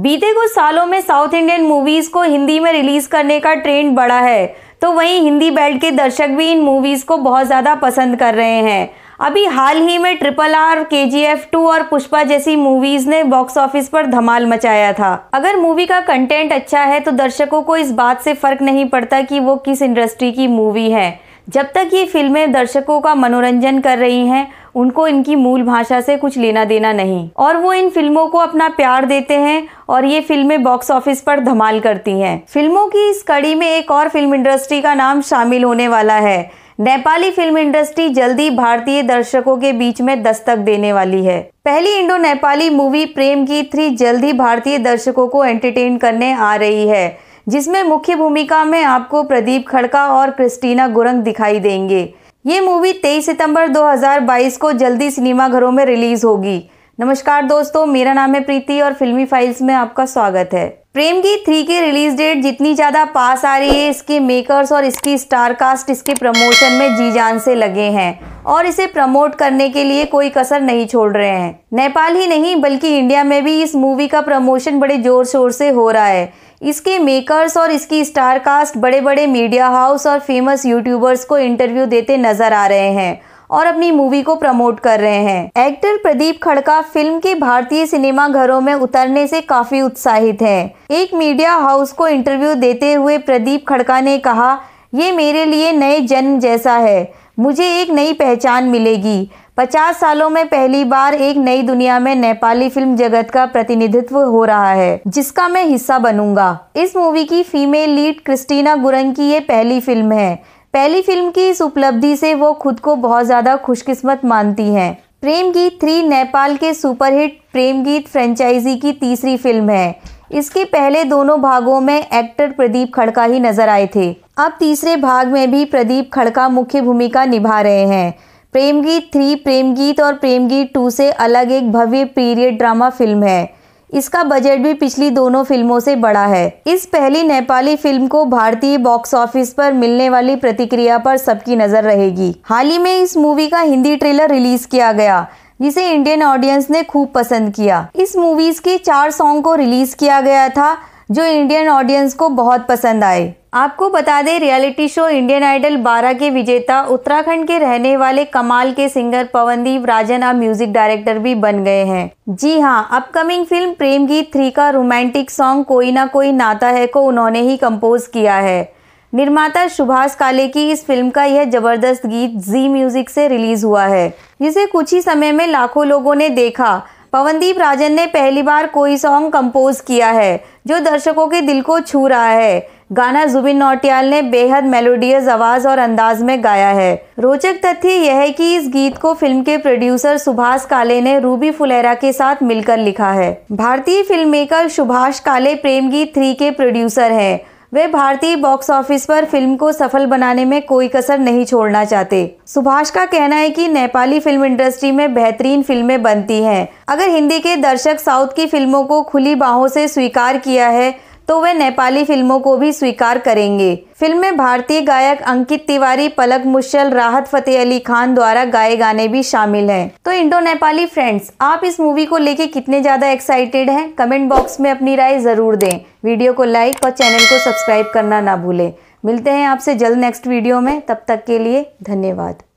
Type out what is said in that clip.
बीते कुछ सालों में साउथ इंडियन मूवीज को हिंदी में रिलीज करने का ट्रेंड बढ़ा है तो वहीं हिंदी बेल्ट के दर्शक भी इन मूवीज को बहुत ज्यादा पसंद कर रहे हैं अभी हाल ही में ट्रिपल आर के जी एफ टू और पुष्पा जैसी मूवीज ने बॉक्स ऑफिस पर धमाल मचाया था अगर मूवी का कंटेंट अच्छा है तो दर्शकों को इस बात से फर्क नहीं पड़ता कि वो किस इंडस्ट्री की मूवी है जब तक ये फिल्में दर्शकों का मनोरंजन कर रही हैं उनको इनकी मूल भाषा से कुछ लेना देना नहीं और वो इन फिल्मों को अपना प्यार देते हैं और ये फिल्में बॉक्स ऑफिस पर धमाल करती हैं फिल्मों की इस कड़ी में एक और फिल्म इंडस्ट्री का नाम शामिल होने वाला है नेपाली फिल्म इंडस्ट्री जल्दी भारतीय दर्शकों के बीच में दस्तक देने वाली है पहली इंडो नेपाली मूवी प्रेम की थ्री जल्दी भारतीय दर्शकों को एंटरटेन करने आ रही है जिसमें मुख्य भूमिका में आपको प्रदीप खड़का और क्रिस्टीना गुरंग दिखाई देंगे ये मूवी 23 सितंबर 2022 को जल्दी सिनेमा घरों में रिलीज होगी नमस्कार दोस्तों मेरा नाम है प्रीति और फिल्मी फाइल्स में आपका स्वागत है प्रेम की थ्री की रिलीज डेट जितनी ज़्यादा पास आ रही है इसके मेकर्स और इसकी स्टार कास्ट इसके प्रमोशन में जी जान से लगे हैं और इसे प्रमोट करने के लिए कोई कसर नहीं छोड़ रहे हैं नेपाल ही नहीं बल्कि इंडिया में भी इस मूवी का प्रमोशन बड़े जोर शोर से हो रहा है इसके मेकर्स और इसकी स्टार कास्ट बड़े बड़े मीडिया हाउस और फेमस यूट्यूबर्स को इंटरव्यू देते नजर आ रहे हैं और अपनी मूवी को प्रमोट कर रहे हैं एक्टर प्रदीप खड़का फिल्म के भारतीय सिनेमा घरों में उतरने से काफी उत्साहित है एक मीडिया हाउस को इंटरव्यू देते हुए प्रदीप खड़का ने कहा ये मेरे लिए नए जन्म जैसा है मुझे एक नई पहचान मिलेगी पचास सालों में पहली बार एक नई दुनिया में नेपाली फिल्म जगत का प्रतिनिधित्व हो रहा है जिसका मैं हिस्सा बनूंगा इस मूवी की फीमेल लीड क्रिस्टीना गुरंग की ये पहली फिल्म है पहली फिल्म की इस उपलब्धि से वो खुद को बहुत ज़्यादा खुशकिस्मत मानती हैं प्रेम गीत थ्री नेपाल के सुपरहिट प्रेम गीत फ्रेंचाइजी की तीसरी फिल्म है इसके पहले दोनों भागों में एक्टर प्रदीप खड़का ही नजर आए थे अब तीसरे भाग में भी प्रदीप खड़का मुख्य भूमिका निभा रहे हैं प्रेम गीत थ्री प्रेम गीत और प्रेम गीत टू से अलग एक भव्य पीरियड ड्रामा फिल्म है इसका बजट भी पिछली दोनों फिल्मों से बड़ा है इस पहली नेपाली फिल्म को भारतीय बॉक्स ऑफिस पर मिलने वाली प्रतिक्रिया पर सबकी नजर रहेगी हाल ही में इस मूवी का हिंदी ट्रेलर रिलीज किया गया जिसे इंडियन ऑडियंस ने खूब पसंद किया इस मूवीज के चार सॉन्ग को रिलीज किया गया था जो इंडियन ऑडियंस को बहुत पसंद आए आपको बता दें रियलिटी शो इंडियन आइडल 12 के विजेता उत्तराखंड के रहने वाले कमाल के सिंगर पवनदीप राजन अब म्यूजिक डायरेक्टर भी बन गए हैं जी हाँ अपकमिंग फिल्म प्रेम गीत थ्री का रोमांटिक सॉन्ग कोई ना कोई नाता है को उन्होंने ही कंपोज किया है निर्माता सुभाष काले की इस फिल्म का यह जबरदस्त गीत जी म्यूजिक से रिलीज हुआ है जिसे कुछ ही समय में लाखों लोगों ने देखा पवनदीप राजन ने पहली बार कोई सॉन्ग कंपोज किया है जो दर्शकों के दिल को छू रहा है गाना जुबिन नौटियाल ने बेहद मेलोडियस आवाज़ और अंदाज में गाया है रोचक तथ्य यह है कि इस गीत को फिल्म के प्रोड्यूसर सुभाष काले ने रूबी फुलेरा के साथ मिलकर लिखा है भारतीय फिल्म मेकर सुभाष काले प्रेम गीत थ्री के प्रोड्यूसर हैं वे भारतीय बॉक्स ऑफिस पर फिल्म को सफल बनाने में कोई कसर नहीं छोड़ना चाहते सुभाष का कहना है कि नेपाली फिल्म इंडस्ट्री में बेहतरीन फिल्में बनती हैं अगर हिंदी के दर्शक साउथ की फिल्मों को खुली बाहों से स्वीकार किया है तो वे नेपाली फिल्मों को भी स्वीकार करेंगे फिल्म में भारतीय गायक अंकित तिवारी पलक मुशल राहत फतेह अली खान द्वारा गाए गाने भी शामिल हैं तो इंडो नेपाली फ्रेंड्स आप इस मूवी को लेके कितने ज़्यादा एक्साइटेड हैं कमेंट बॉक्स में अपनी राय ज़रूर दें वीडियो को लाइक और चैनल को सब्सक्राइब करना ना भूलें मिलते हैं आपसे जल्द नेक्स्ट वीडियो में तब तक के लिए धन्यवाद